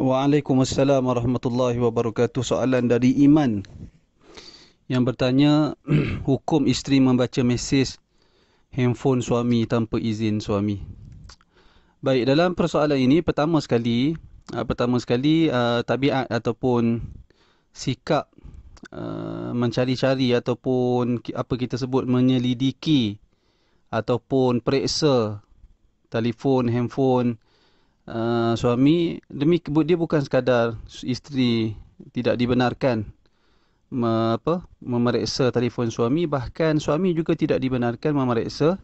Waalaikumsalam warahmatullahi wabarakatuh. Soalan dari Iman yang bertanya hukum isteri membaca mesej handphone suami tanpa izin suami. Baik, dalam persoalan ini pertama sekali, uh, pertama sekali uh, tabiat ataupun sikap uh, mencari-cari ataupun apa kita sebut menyelidiki ataupun periksa telefon, handphone Ah, suami demi dia bukan sekadar isteri tidak dibenarkan me, apa memeriksa telefon suami bahkan suami juga tidak dibenarkan memeriksa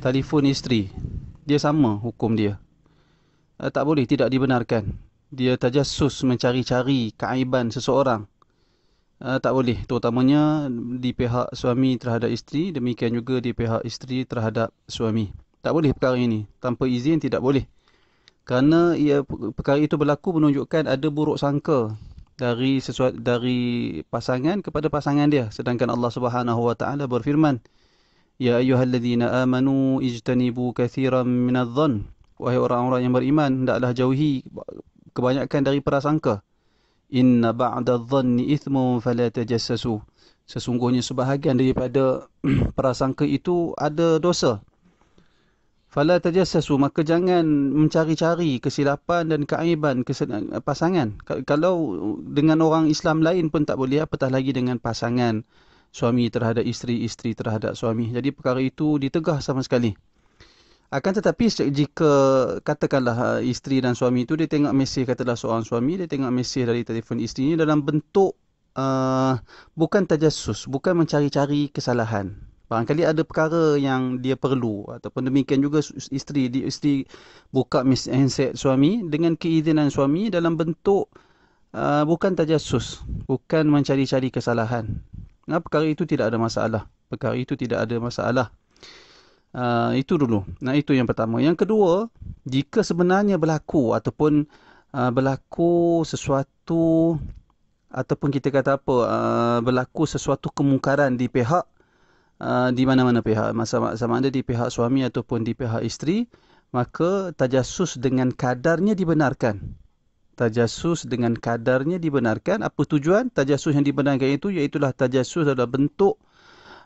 telefon isteri dia sama hukum dia uh, tak boleh tidak dibenarkan dia tajassus mencari-cari keaiban seseorang uh, tak boleh terutamanya di pihak suami terhadap isteri demikian juga di pihak isteri terhadap suami tak boleh perkara ini tanpa izin tidak boleh kerana ia perkara itu berlaku menunjukkan ada buruk sangka dari sesuatu dari pasangan kepada pasangan dia sedangkan Allah Subhanahu wa taala berfirman ya ayyuhalladzina amanu ijtanibu katsiran minadh-dhann wahai orang-orang yang beriman hendaklah jauhi kebanyakan dari prasangka inna ba'dadh-dhanni ithmun fala tajassasu sesungguhnya sebahagian daripada prasangka itu ada dosa fala tajassasu maka jangan mencari-cari kesilapan dan keaiban eh, pasangan kalau dengan orang Islam lain pun tak boleh apatah lagi dengan pasangan suami terhadap isteri isteri terhadap suami jadi perkara itu ditegah sama sekali akan tetapi jika katakanlah eh, isteri dan suami itu dia tengok mesej katalah seorang suami dia tengok mesej dari telefon isteri ini dalam bentuk uh, bukan tajassus bukan mencari-cari kesalahan Barangkali ada perkara yang dia perlu ataupun demikian juga isteri di isteri buka handset suami dengan keizinan suami dalam bentuk uh, bukan tajasus, bukan mencari-cari kesalahan. Nah, perkara itu tidak ada masalah. Perkara itu tidak ada masalah. Uh, itu dulu. Nah, itu yang pertama. Yang kedua, jika sebenarnya berlaku ataupun uh, berlaku sesuatu ataupun kita kata apa, uh, berlaku sesuatu kemungkaran di pihak uh, di mana-mana pihak sama, sama ada di pihak suami ataupun di pihak isteri maka tajasus dengan kadarnya dibenarkan tajasus dengan kadarnya dibenarkan apa tujuan tajasus yang dibenarkan itu iaitu tajasus dalam bentuk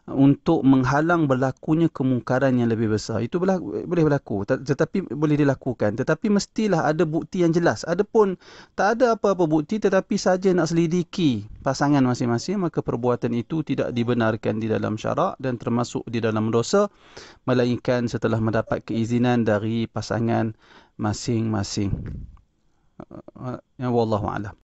untuk menghalang berlakunya kemungkaran yang lebih besar. Itu berla- boleh berlaku tetapi boleh dilakukan. Tetapi mestilah ada bukti yang jelas. Adapun tak ada apa-apa bukti tetapi saja nak selidiki pasangan masing-masing maka perbuatan itu tidak dibenarkan di dalam syarak dan termasuk di dalam dosa melainkan setelah mendapat keizinan dari pasangan masing-masing. Ya wallahu a'lam.